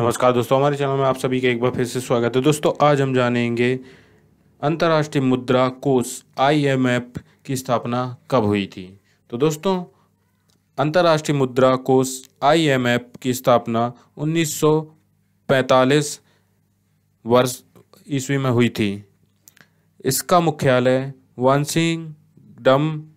नमस्कार दोस्तों हमारे चैनल में आप सभी का एक बार फिर से स्वागत है दोस्तों आज हम जानेंगे अंतर्राष्ट्रीय मुद्रा कोष आईएमएफ की स्थापना कब हुई थी तो दोस्तों अंतर्राष्ट्रीय मुद्रा कोष आईएमएफ की स्थापना 1945 वर्ष ईस्वी में हुई थी इसका मुख्यालय वानसिंग डम